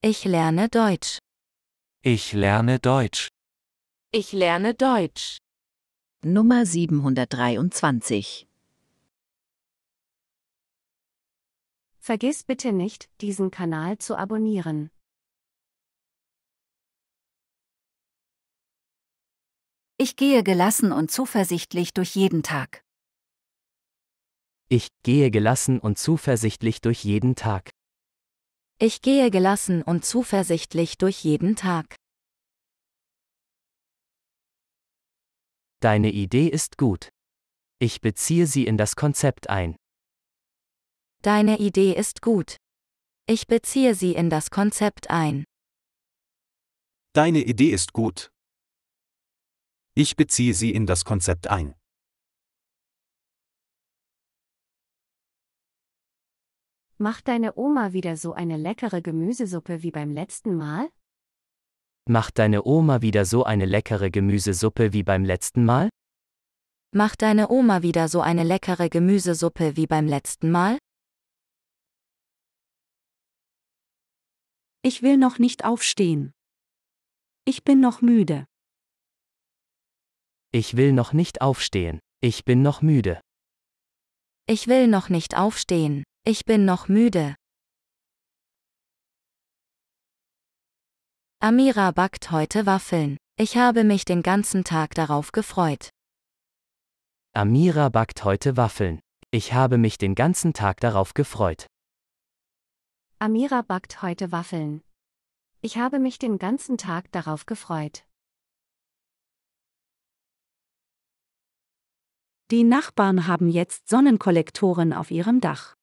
Ich lerne Deutsch. Ich lerne Deutsch. Ich lerne Deutsch. Nummer 723. Vergiss bitte nicht, diesen Kanal zu abonnieren. Ich gehe gelassen und zuversichtlich durch jeden Tag. Ich gehe gelassen und zuversichtlich durch jeden Tag. Ich gehe gelassen und zuversichtlich durch jeden Tag. Deine Idee ist gut. Ich beziehe sie in das Konzept ein. Deine Idee ist gut. Ich beziehe sie in das Konzept ein. Deine Idee ist gut. Ich beziehe sie in das Konzept ein. Macht deine Oma wieder so eine leckere Gemüsesuppe wie beim letzten Mal? Macht deine Oma wieder so eine leckere Gemüsesuppe wie beim letzten Mal? Macht deine Oma wieder so eine leckere Gemüsesuppe wie beim letzten Mal? Ich will noch nicht aufstehen. Ich bin noch müde. Ich will noch nicht aufstehen. Ich bin noch müde. Ich will noch nicht aufstehen. Ich bin noch müde. Amira backt heute Waffeln. Ich habe mich den ganzen Tag darauf gefreut. Amira backt heute Waffeln. Ich habe mich den ganzen Tag darauf gefreut. Amira backt heute Waffeln. Ich habe mich den ganzen Tag darauf gefreut. Die Nachbarn haben jetzt Sonnenkollektoren auf ihrem Dach.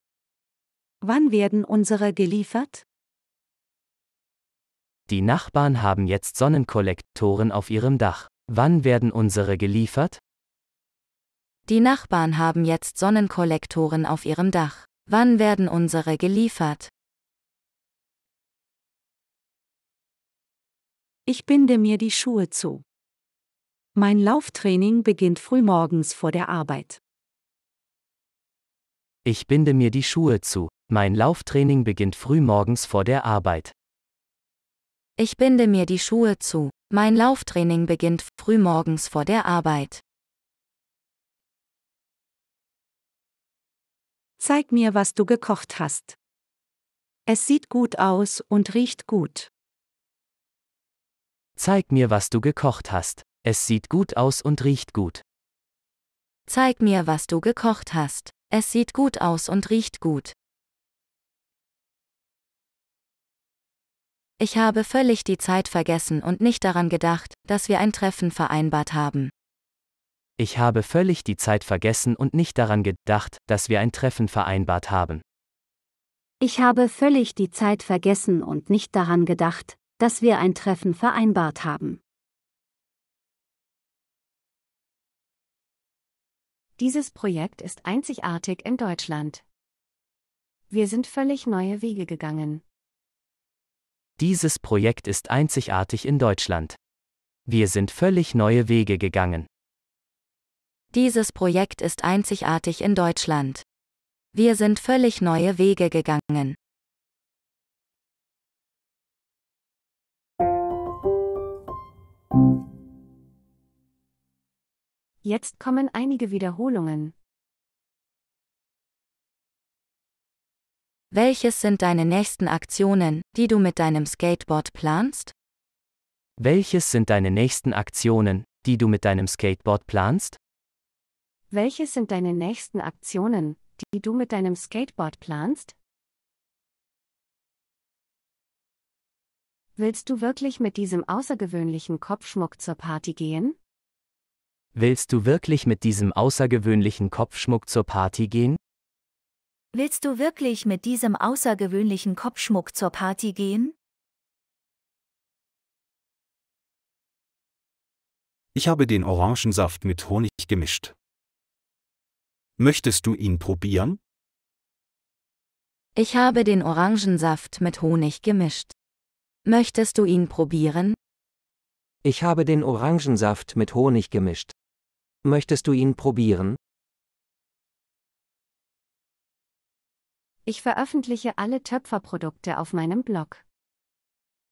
Wann werden unsere geliefert? Die Nachbarn haben jetzt Sonnenkollektoren auf ihrem Dach. Wann werden unsere geliefert? Die Nachbarn haben jetzt Sonnenkollektoren auf ihrem Dach. Wann werden unsere geliefert? Ich binde mir die Schuhe zu. Mein Lauftraining beginnt frühmorgens vor der Arbeit. Ich binde mir die Schuhe zu. Mein Lauftraining beginnt frühmorgens vor der Arbeit. Ich binde mir die Schuhe zu. Mein Lauftraining beginnt frühmorgens vor der Arbeit. Zeig mir, was du gekocht hast. Es sieht gut aus und riecht gut. Zeig mir, was du gekocht hast. Es sieht gut aus und riecht gut. Zeig mir, was du gekocht hast. Es sieht gut aus und riecht gut. Ich habe völlig die Zeit vergessen und nicht daran gedacht, dass wir ein Treffen vereinbart haben. Ich habe völlig die Zeit vergessen und nicht daran gedacht, dass wir ein Treffen vereinbart haben. Ich habe völlig die Zeit vergessen und nicht daran gedacht, dass wir ein Treffen vereinbart haben. Dieses Projekt ist einzigartig in Deutschland. Wir sind völlig neue Wege gegangen. Dieses Projekt ist einzigartig in Deutschland. Wir sind völlig neue Wege gegangen. Dieses Projekt ist einzigartig in Deutschland. Wir sind völlig neue Wege gegangen. Jetzt kommen einige Wiederholungen. Welches sind deine nächsten Aktionen, die du mit deinem Skateboard planst? Welches sind deine nächsten Aktionen, die du mit deinem Skateboard planst? Welches sind deine nächsten Aktionen, die du mit deinem Skateboard planst? Willst du wirklich mit diesem außergewöhnlichen Kopfschmuck zur Party gehen? Willst du wirklich mit diesem außergewöhnlichen Kopfschmuck zur Party gehen? Willst du wirklich mit diesem außergewöhnlichen Kopfschmuck zur Party gehen? Ich habe den Orangensaft mit Honig gemischt. Möchtest du ihn probieren? Ich habe den Orangensaft mit Honig gemischt. Möchtest du ihn probieren? Ich habe den Orangensaft mit Honig gemischt. Möchtest du ihn probieren? Ich veröffentliche alle Töpferprodukte auf meinem Blog.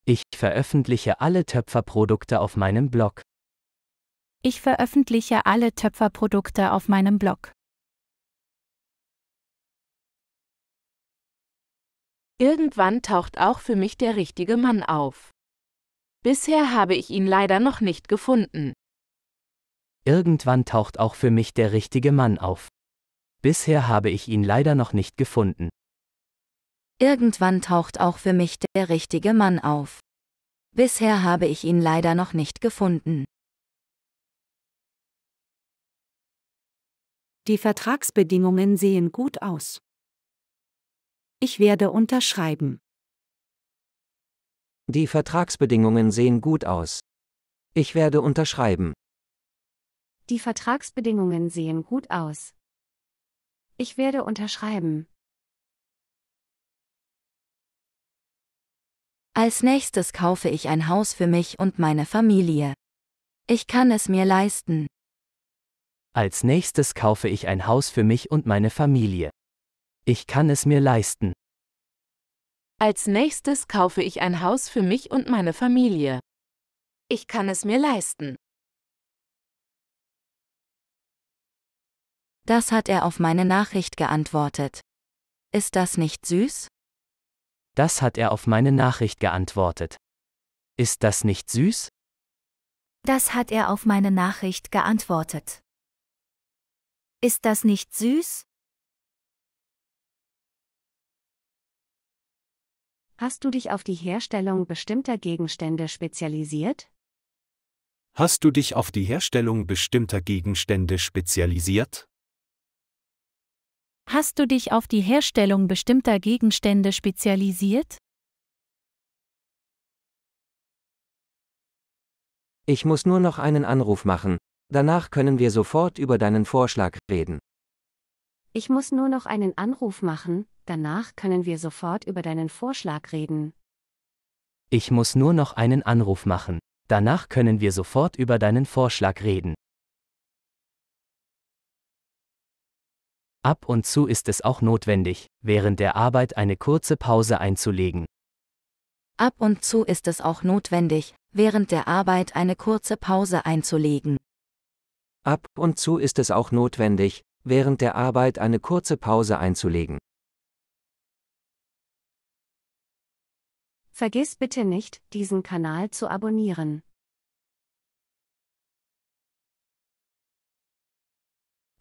Ich veröffentliche alle Töpferprodukte auf meinem Blog. Ich veröffentliche alle Töpferprodukte auf meinem Blog. Irgendwann taucht auch für mich der richtige Mann auf. Bisher habe ich ihn leider noch nicht gefunden. Irgendwann taucht auch für mich der richtige Mann auf. Bisher habe ich ihn leider noch nicht gefunden. Irgendwann taucht auch für mich der richtige Mann auf. Bisher habe ich ihn leider noch nicht gefunden. Die Vertragsbedingungen sehen gut aus. Ich werde unterschreiben. Die Vertragsbedingungen sehen gut aus. Ich werde unterschreiben. Die Vertragsbedingungen sehen gut aus. Ich werde unterschreiben. Als nächstes kaufe ich ein Haus für mich und meine Familie. Ich kann es mir leisten. Als nächstes kaufe ich ein Haus für mich und meine Familie. Ich kann es mir leisten. Als nächstes kaufe ich ein Haus für mich und meine Familie. Ich kann es mir leisten. Das hat er auf meine Nachricht geantwortet. Ist das nicht süß? Das hat er auf meine Nachricht geantwortet. Ist das nicht süß? Das hat er auf meine Nachricht geantwortet. Ist das nicht süß? Hast du dich auf die Herstellung bestimmter Gegenstände spezialisiert? Hast du dich auf die Herstellung bestimmter Gegenstände spezialisiert? Hast du dich auf die Herstellung bestimmter Gegenstände spezialisiert? Ich muss nur noch einen Anruf machen. Danach können wir sofort über deinen Vorschlag reden. Ich muss nur noch einen Anruf machen, danach können wir sofort über deinen Vorschlag reden. Ich muss nur noch einen Anruf machen. Danach können wir sofort über deinen Vorschlag reden. Ab und zu ist es auch notwendig, während der Arbeit eine kurze Pause einzulegen. Ab und zu ist es auch notwendig, während der Arbeit eine kurze Pause einzulegen. Ab und zu ist es auch notwendig, während der Arbeit eine kurze Pause einzulegen. Vergiss bitte nicht, diesen Kanal zu abonnieren.